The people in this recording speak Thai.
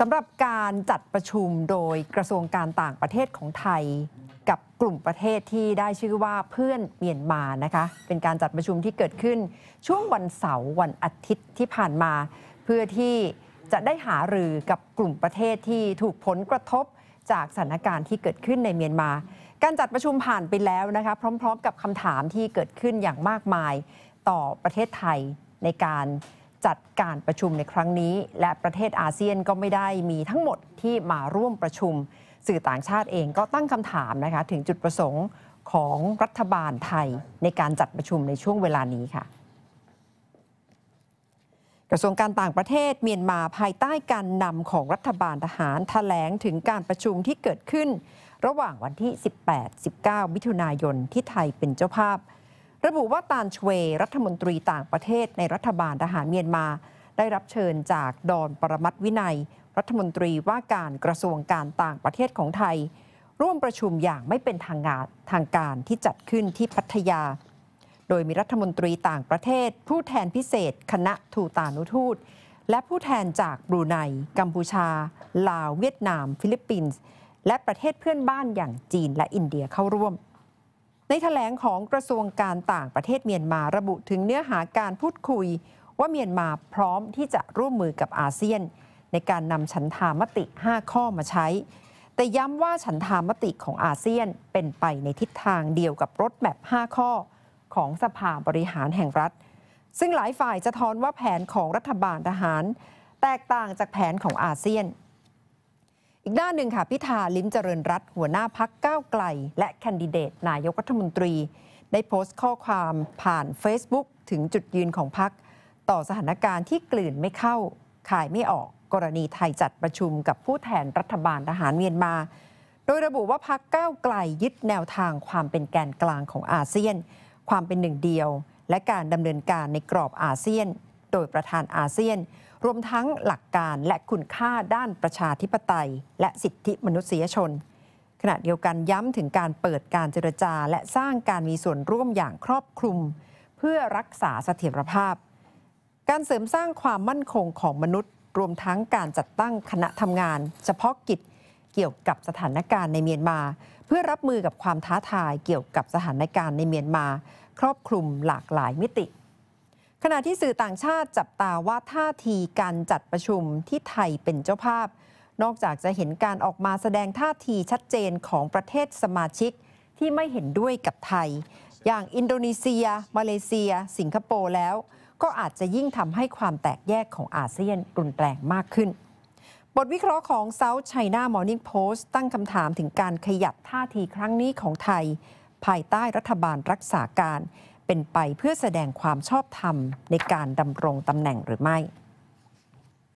สำหรับการจัดประชุมโดยกระทรวงการต่างประเทศของไทยกับกลุ่มประเทศที่ได้ชื่อว่าเพื่อนเมียนมานะคะเป็นการจัดประชุมที่เกิดขึ้นช่วงวันเสาร์วันอาทิตย์ที่ผ่านมาเพื่อที่จะได้หารือกับกลุ่มประเทศที่ถูกผลกระทบจากสถานการณ์ที่เกิดขึ้นในเมียนมา การจัดประชุมผ่านไปแล้วนะคะพร้อมๆ กับคำถามที่เกิดขึ้นอย่างมากมายต่อประเทศไทยในการจัดการประชุมในครั้งนี้และประเทศอาเซียนก็ไม่ได้มีทั้งหมดที่มาร่วมประชุม สื่อต่างชาติเองก็ตั้งคำถามนะคะ ถึงจุดประสงค์ของรัฐบาลไทยในการจัดประชุมในช่วงเวลานี้ค่ะ กระทรวงการต่างประเทศเมียนมาภายใต้การนำของรัฐบาลทหารถแถลงถึงการประชุมที่เกิดขึ้น ระหว่างวันที่ 18-19 มิถุนายนที่ไทยเป็นเจ้าภาพระบุว่าตานชเวรัฐมนตรีต่างประเทศในรัฐบาลทหารเมียนมา ได้รับเชิญจากดอนปรมัตวินัย รัฐมนตรีว่าการกระทรวงการต่างประเทศของไทย ร่วมประชุมอย่างไม่เป็นทางงานทางการที่จัดขึ้นที่พัทยา โดยมีรัฐมนตรีต่างประเทศ ผู้แทนพิเศษ คณะทูตานุทูต และผู้แทนจากบรูไนกัมพูชา ลาวเวียดนาม ฟิลิปปินส์และประเทศเพื่อนบ้านอย่างจีนและอินเดียเข้าร่วมในถแถลงของกระทรวงการต่างประเทศเมียนมาระบุถึงเนื้อหาการพูดคุยว่าเมียนมาพร้อมที่จะร่วมมือกับอาเซียน ในการนำฉันทามติ 5 ข้อมาใช้ แต่ย้ำว่าฉันทามติของอาเซียนเป็นไปในทิศทางเดียวกับรถแบบ 5 ข้อ ของสภาบริหารแห่งรัฐ ซึ่งหลายฝ่ายจะทอนว่าแผนของรัฐบาลทหาร แตกต่างจากแผนของอาเซียนอีกด้านหนึ่งค่ะ พิธา ลิ้มเจริญรัตหัวหน้าพักก้าวไกล และแคนดิเดต นายกรัฐมนตรี ได้โพสต์ข้อความผ่าน Facebook ถึงจุดยืนของพัก ต่อสถานการณ์ที่กลืนไม่เข้า ขายไม่ออกกรณีไทยจัดประชุมกับผู้แทนรัฐบาลทหารเมียนมา โดยระบุว่าพักก้าวไกลยึดแนวทางความเป็นแกนกลางของอาเซียน ความเป็นหนึ่งเดียวและการดำเนินการในกรอบอาเซียนโดยประธานอาเซียน รวมทั้งหลักการและคุณค่าด้านประชาธิปไตย และสิทธิมนุษยชน ขณะเดียวกันย้ำถึงการเปิดการเจรจาและสร้างการมีส่วนร่วมอย่างครอบคลุม เพื่อรักษาเสถียรภาพ การเสริมสร้างความมั่นคงของมนุษย์ รวมทั้งการจัดตั้งคณะทำงาน เฉพาะกิจ เกี่ยวกับสถานการณ์ในเมียนมา เพื่อรับมือกับความท้าทายเกี่ยวกับสถานการณ์ในเมียนมา ครอบคลุมหลากหลายมิติขณะที่สื่อต่างชาติจับตาว่าท่าทีการจัดประชุมที่ไทยเป็นเจ้าภาพ นอกจากจะเห็นการออกมาแสดงท่าทีชัดเจนของประเทศสมาชิก ที่ไม่เห็นด้วยกับไทย อย่างอินโดนีเซีย มาเลเซีย สิงคโปร์แล้ว ก็อาจจะยิ่งทำให้ความแตกแยกของอาเซียน รุนแรงมากขึ้น บทวิเคราะห์ของ South China Morning Post ตั้งคำถามถึงการขยับท่าทีครั้งนี้ของไทย ภายใต้รัฐบาลรักษาการเป็นไปเพื่อแสดงความชอบธรรมในการดำรงตำแหน่งหรือไม่